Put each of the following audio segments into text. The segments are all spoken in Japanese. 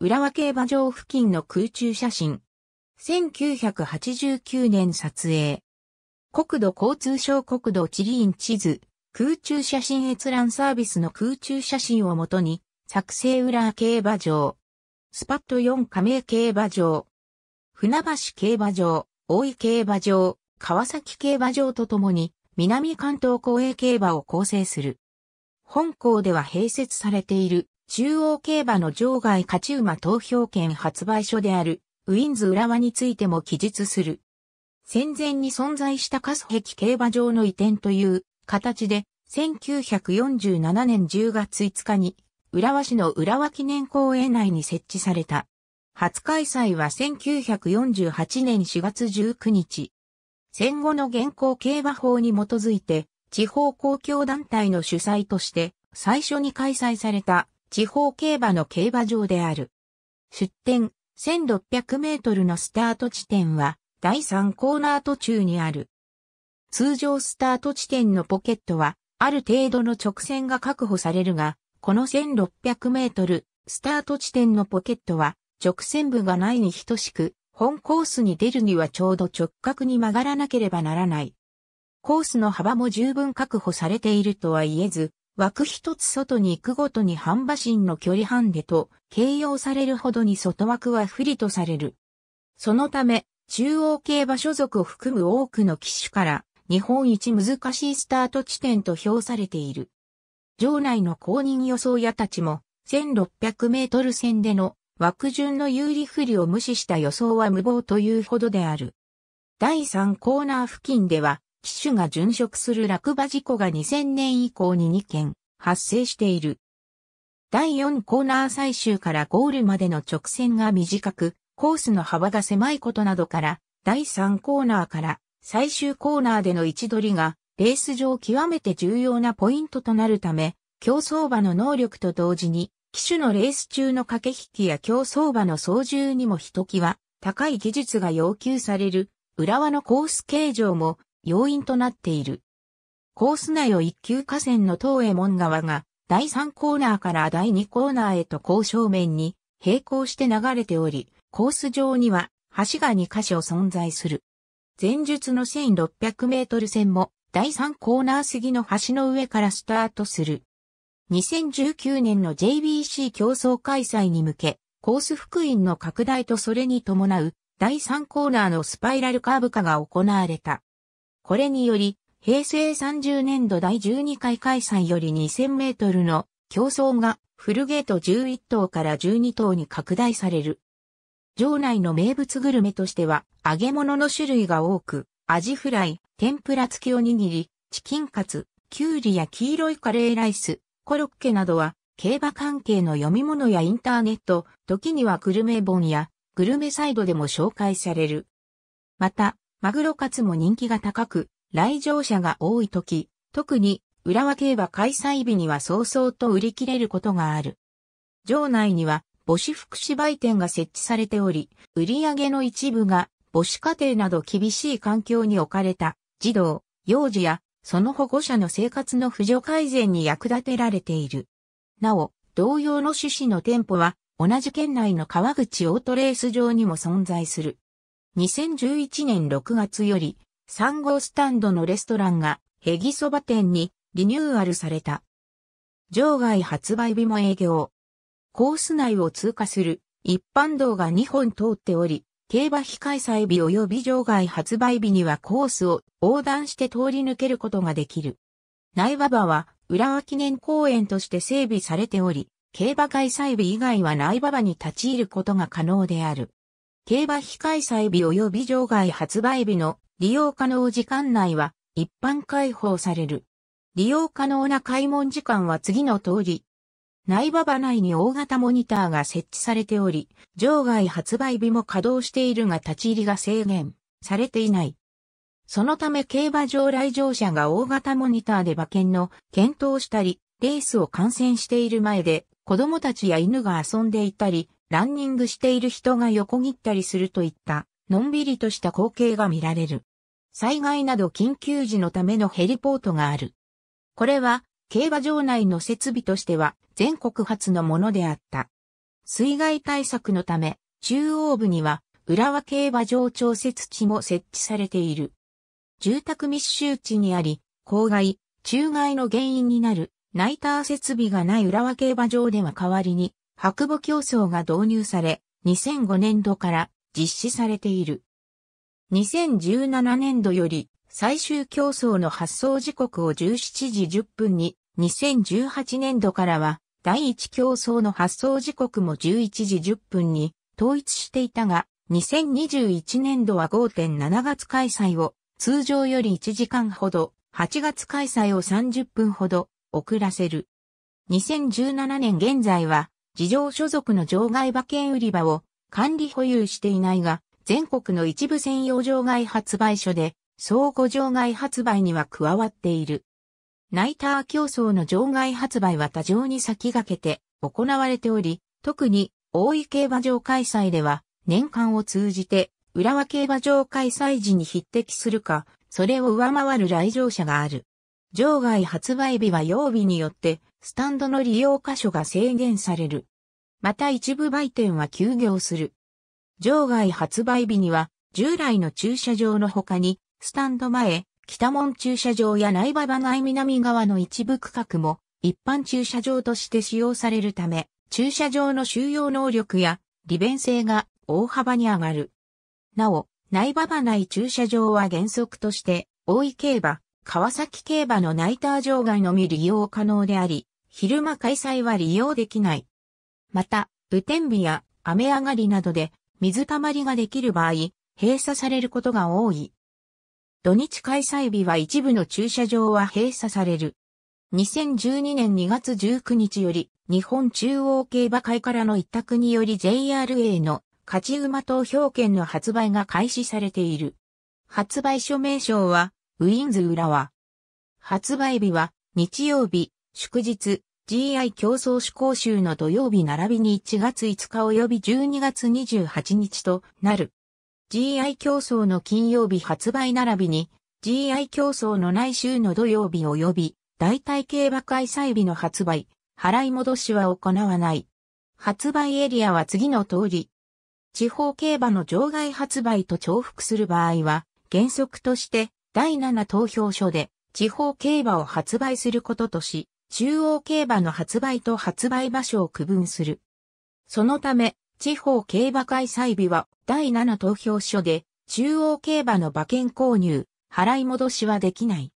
浦和競馬場付近の空中写真。1989年撮影。国土交通省国土地理院地図、空中写真閲覧サービスの空中写真をもとに、作成浦和競馬場。スパット4加盟競馬場。船橋競馬場、大井競馬場、川崎競馬場とともに、南関東公営競馬を構成する。本校では併設されている中央競馬の場外勝ち馬投票券発売所であるウィンズ浦和についても記述する。戦前に存在したカス壁競馬場の移転という形で1947年10月5日に浦和市の浦和記念公園内に設置された。初開催は1948年4月19日。戦後の現行競馬法に基づいて地方公共団体の主催として最初に開催された地方競馬の競馬場である。出展1600メートルのスタート地点は第3コーナー途中にある。通常スタート地点のポケットはある程度の直線が確保されるが、この1600メートルスタート地点のポケットは直線部がないに等しく、本コースに出るにはちょうど直角に曲がらなければならない。コースの幅も十分確保されているとは言えず、枠一つ外に行くごとに半馬身の距離半でと形容されるほどに外枠は不利とされる。そのため、中央競馬所属を含む多くの騎手から日本一難しいスタート地点と評されている。場内の公認予想屋たちも1600メートル線での枠順の有利不利を無視した予想は無謀というほどである。第3コーナー付近では機種が殉職する落馬事故が2000年以降に2件発生している。第4コーナー最終からゴールまでの直線が短く、コースの幅が狭いことなどから、第3コーナーから最終コーナーでの位置取りが、レース上極めて重要なポイントとなるため、競走馬の能力と同時に、機種のレース中の駆け引きや競走馬の操縦にもひときわ高い技術が要求される、浦和のコース形状も要因となっている。コース内を一級河川の東江門川が第3コーナーから第2コーナーへと交渉面に並行して流れており、コース上には橋が2箇所存在する。前述の1600メートル線も第3コーナー過ぎの橋の上からスタートする。2019年の JBC 競争開催に向け、コース福音の拡大とそれに伴う第3コーナーのスパイラルカーブ化が行われた。これにより、平成30年度第12回開催より2000メートルの競争がフルゲート11頭から12頭に拡大される。場内の名物グルメとしては揚げ物の種類が多く、アジフライ、天ぷら付きおにぎり、チキンカツ、キュウリや黄色いカレーライス、コロッケなどは競馬関係の読み物やインターネット、時にはグルメ本やグルメサイドでも紹介される。また、マグロカツも人気が高く、来場者が多い時、特に浦和競馬開催日には早々と売り切れることがある。場内には母子福祉売店が設置されており、売り上げの一部が母子家庭など厳しい環境に置かれた児童、幼児やその保護者の生活の扶助改善に役立てられている。なお、同様の趣旨の店舗は同じ県内の川口オートレース場にも存在する。2011年6月より、3号スタンドのレストランが、ヘギそば店にリニューアルされた。場外発売日も営業。コース内を通過する一般道が2本通っており、競馬非開催日及び場外発売日にはコースを横断して通り抜けることができる。苗場場は浦和記念公園として整備されており、競馬開催日以外は苗馬場に立ち入ることが可能である。競馬非開催日及び場外発売日の利用可能時間内は一般開放される。利用可能な開門時間は次の通り。内馬場内に大型モニターが設置されており、場外発売日も稼働しているが立ち入りが制限されていない。そのため競馬場来場者が大型モニターで馬券の検討したり、レースを観戦している前で子供たちや犬が遊んでいたり、ランニングしている人が横切ったりするといった、のんびりとした光景が見られる。災害など緊急時のためのヘリポートがある。これは、競馬場内の設備としては全国初のものであった。水害対策のため、中央部には浦和競馬場調節地も設置されている。住宅密集地にあり、郊外、中外の原因になるナイター設備がない浦和競馬場では代わりに白母競争が導入され、2005年度から実施されている。2017年度より最終競争の発送時刻を17時10分に、2018年度からは第1競争の発送時刻も11時10分に統一していたが、2021年度は5.7月開催を通常より1時間ほど、8月開催を30分ほど遅らせる。2017年現在は事情所属の場外馬券売り場を管理保有していないが、全国の一部専用場外発売所で、相互場外発売には加わっている。ナイター競争の場外発売は多常に先駆けて行われており、特に大井競馬場開催では、年間を通じて浦和競馬場開催時に匹敵するか、それを上回る来場者がある。場外発売日は曜日によって、スタンドの利用箇所が制限される。また一部売店は休業する。場外発売日には、従来の駐車場の他に、スタンド前、北門駐車場や内馬場内南側の一部区画も、一般駐車場として使用されるため、駐車場の収容能力や利便性が大幅に上がる。なお、内馬場内駐車場は原則として、大井競馬、川崎競馬のナイター場外のみ利用可能であり、昼間開催は利用できない。また、雨天日や雨上がりなどで水たまりができる場合、閉鎖されることが多い。土日開催日は一部の駐車場は閉鎖される。2012年2月19日より日本中央競馬会からの一択により JRA の勝ち馬投票券の発売が開始されている。発売書名称はウィンズ浦和。発売日は、日曜日、祝日、GI 競争志向週の土曜日並びに1月5日及び12月28日となる。GI 競争の金曜日発売並びに、GI 競争の来週の土曜日及び、代替競馬開催日の発売、払い戻しは行わない。発売エリアは次の通り。地方競馬の場外発売と重複する場合は、原則として、第7投票所で地方競馬を発売することとし、中央競馬の発売と発売場所を区分する。そのため、地方競馬開催日は第7投票所で中央競馬の馬券購入、払い戻しはできない。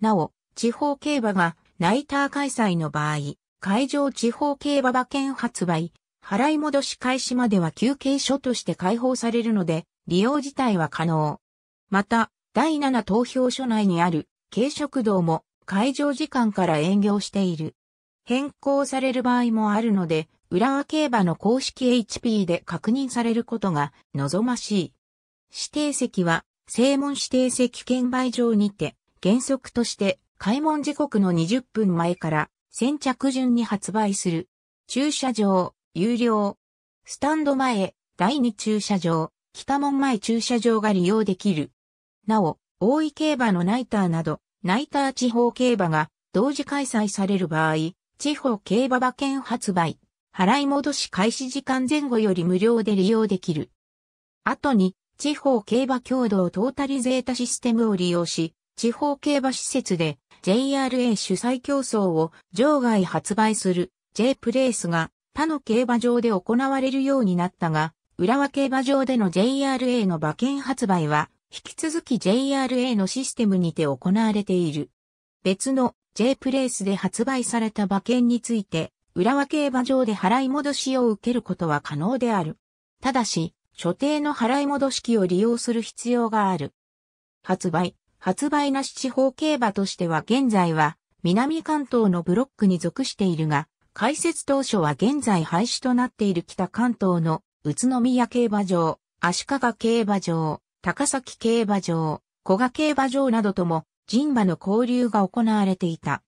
なお、地方競馬がナイター開催の場合、会場地方競馬馬券発売、払い戻し開始までは休憩所として開放されるので、利用自体は可能。また、第7投票所内にある軽食堂も会場時間から営業している。変更される場合もあるので、浦和競馬の公式 HP で確認されることが望ましい。指定席は、正門指定席券売場にて、原則として開門時刻の20分前から先着順に発売する。駐車場、有料。スタンド前、第2駐車場、北門前駐車場が利用できる。なお、大井競馬のナイターなど、ナイター地方競馬が同時開催される場合、地方競馬馬券発売、払い戻し開始時間前後より無料で利用できる。後に、地方競馬共同トータリゼータシステムを利用し、地方競馬施設で JRA 主催競争を場外発売する J プレイスが他の競馬場で行われるようになったが、浦和競馬場での JRA の馬券発売は引き続き JRA のシステムにて行われている。別の J プレイスで発売された馬券について、浦和競馬場で払い戻しを受けることは可能である。ただし、所定の払い戻し機を利用する必要がある。発売、発売なし地方競馬としては現在は、南関東のブロックに属しているが、開設当初は現在廃止となっている北関東の宇都宮競馬場、足利競馬場、高崎競馬場、古賀競馬場などとも人馬の交流が行われていた。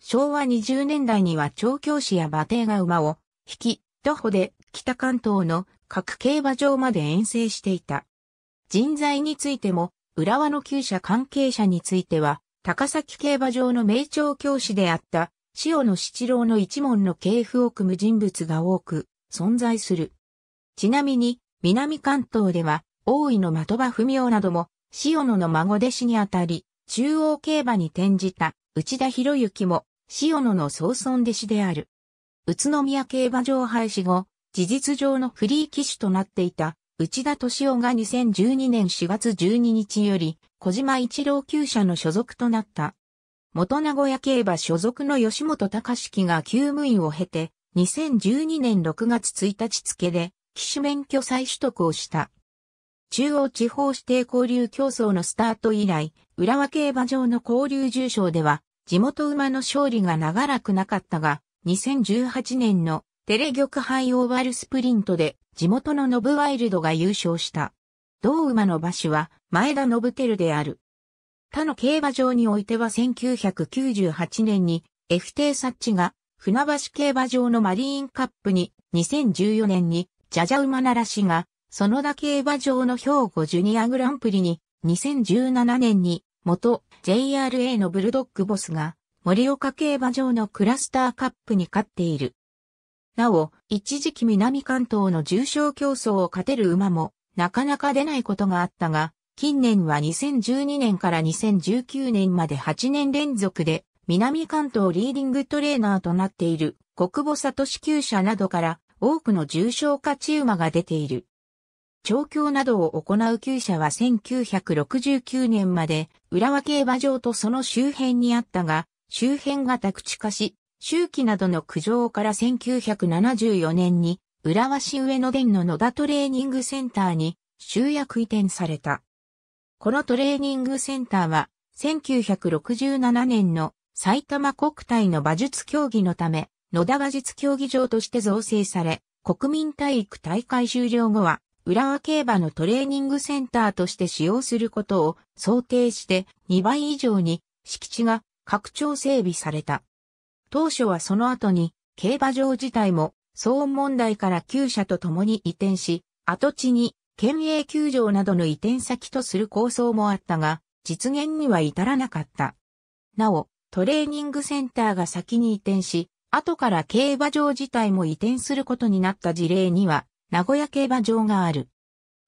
昭和20年代には調教師や馬蹄が馬を引き、徒歩で北関東の各競馬場まで遠征していた。人材についても、浦和の旧社関係者については、高崎競馬場の名調教師であった、塩野七郎の一門の系譜を組む人物が多く存在する。ちなみに、南関東では、大井の的場文夫なども、塩野の孫弟子にあたり、中央競馬に転じた内田博之も、塩野の総孫弟子である。宇都宮競馬場廃止後、事実上のフリー騎手となっていた内田敏夫が2012年4月12日より小島一郎厩舎の所属となった。元名古屋競馬所属の吉本隆樹が休務員を経て2012年6月1日付で騎手免許再取得をした。中央地方指定交流競争のスタート以来、浦和競馬場の交流重賞では、地元馬の勝利が長らくなかったが、2018年のテレ玉杯オーバルスプリントで、地元のノブワイルドが優勝した。同馬の馬種は、前田信輝である。他の競馬場においては1998年に、F イサッチが、船橋競馬場のマリーンカップに、2014年に、ジャジャ馬ならしが、園田競馬場の兵庫ジュニアグランプリに、2017年に、元 JRA のブルドッグボスが、森岡競馬場のクラスターカップに勝っている。なお、一時期南関東の重賞競争を勝てる馬も、なかなか出ないことがあったが、近年は2012年から2019年まで8年連続で、南関東リーディングトレーナーとなっている、国母里支給者などから、多くの重賞勝ち馬が出ている。調教などを行う厩舎は1969年まで浦和競馬場とその周辺にあったが、周辺が宅地化し、周期などの苦情から1974年に浦和市上野伝の野田トレーニングセンターに集約移転された。このトレーニングセンターは1967年の埼玉国体の馬術競技のため野田馬術競技場として造成され、国民体育大会終了後は浦和競馬のトレーニングセンターとして使用することを想定して2倍以上に敷地が拡張整備された。当初はその後に競馬場自体も騒音問題から旧車と共に移転し、跡地に県営球場などの移転先とする構想もあったが、実現には至らなかった。なお、トレーニングセンターが先に移転し、後から競馬場自体も移転することになった事例には名古屋競馬場がある。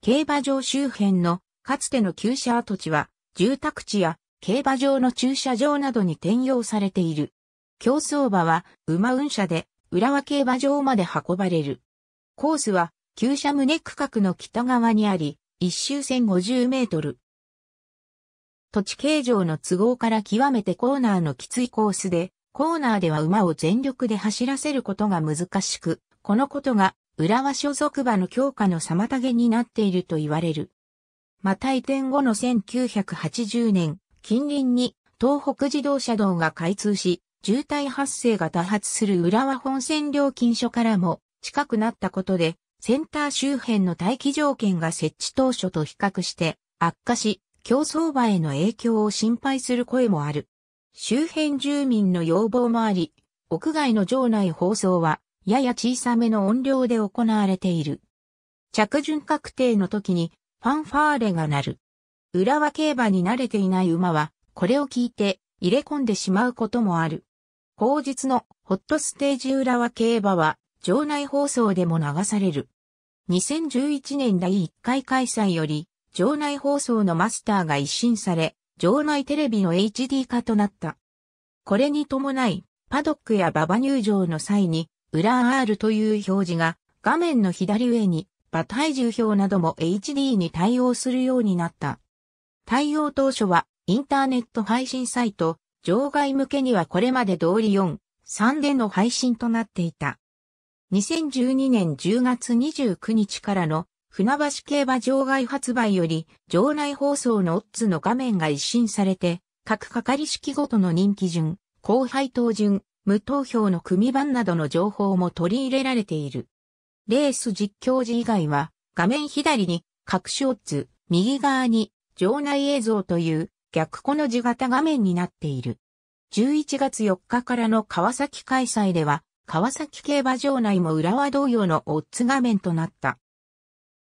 競馬場周辺のかつての旧車跡地は住宅地や競馬場の駐車場などに転用されている。競走馬は馬運車で浦和競馬場まで運ばれる。コースは旧車胸区画の北側にあり、一周線50メートル。土地形状の都合から極めてコーナーのきついコースで、コーナーでは馬を全力で走らせることが難しく、このことが浦和所属馬の強化の妨げになっていると言われる。また移転後の1980年、近隣に東北自動車道が開通し、渋滞発生が多発する浦和本線料金所からも近くなったことで、センター周辺の待機条件が設置当初と比較して悪化し、競走馬への影響を心配する声もある。周辺住民の要望もあり、屋外の場内放送はやや小さめの音量で行われている。着順確定の時にファンファーレが鳴る。浦和競馬に慣れていない馬は、これを聞いて入れ込んでしまうこともある。後日のホットステージ浦和競馬は、場内放送でも流される。2011年第1回開催より、場内放送のマスターが一新され、場内テレビの HD 化となった。これに伴い、パドックや馬場入場の際に、裏 R という表示が画面の左上に馬体重表なども HD に対応するようになった。対応当初はインターネット配信サイト、場外向けにはこれまで通り4、3での配信となっていた。2012年10月29日からの船橋競馬場外発売より場内放送のオッズの画面が一新されて、各係式ごとの人気順、後輩等順、無投票の組番などの情報も取り入れられている。レース実況時以外は、画面左に各種オッズ、右側に場内映像という逆この字型画面になっている。11月4日からの川崎開催では、川崎競馬場内も浦和同様のオッズ画面となった。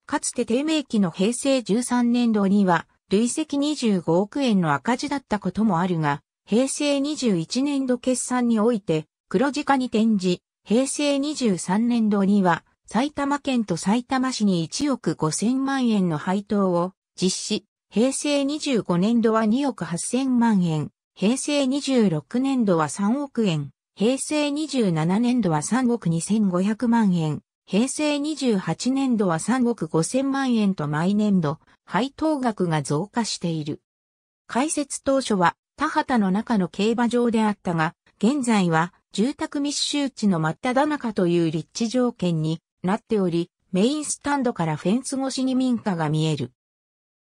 かつて低迷期の平成13年度には、累積25億円の赤字だったこともあるが、平成21年度決算において黒字化に転じ、平成23年度には埼玉県と埼玉市に1億5000万円の配当を実施、平成25年度は2億8000万円、平成26年度は3億円、平成27年度は3億2500万円、平成28年度は3億5000万円と毎年度、配当額が増加している。解説当初は田畑の中の競馬場であったが、現在は住宅密集地の真っ只中という立地条件になっており、メインスタンドからフェンス越しに民家が見える。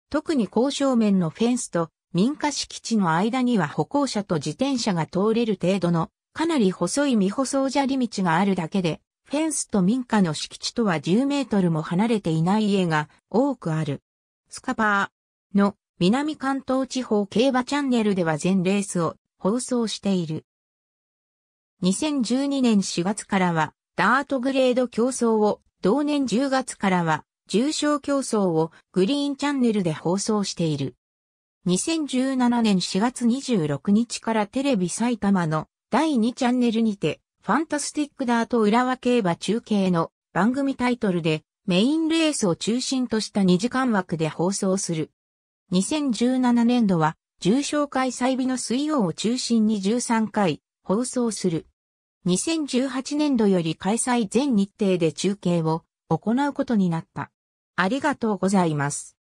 特に交渉面のフェンスと民家敷地の間には歩行者と自転車が通れる程度のかなり細い未舗装砂利道があるだけで、フェンスと民家の敷地とは10メートルも離れていない家が多くある。スカパーの南関東地方競馬チャンネルでは全レースを放送している。2012年4月からは、ダートグレード競争を、同年10月からは、重賞競争をグリーンチャンネルで放送している。2017年4月26日からテレビ埼玉の第2チャンネルにて、ファンタスティックダート浦和競馬中継の番組タイトルでメインレースを中心とした2時間枠で放送する2017年度は、重症開催日の水曜を中心に13回放送する。2018年度より開催全日程で中継を行うことになった。ありがとうございます。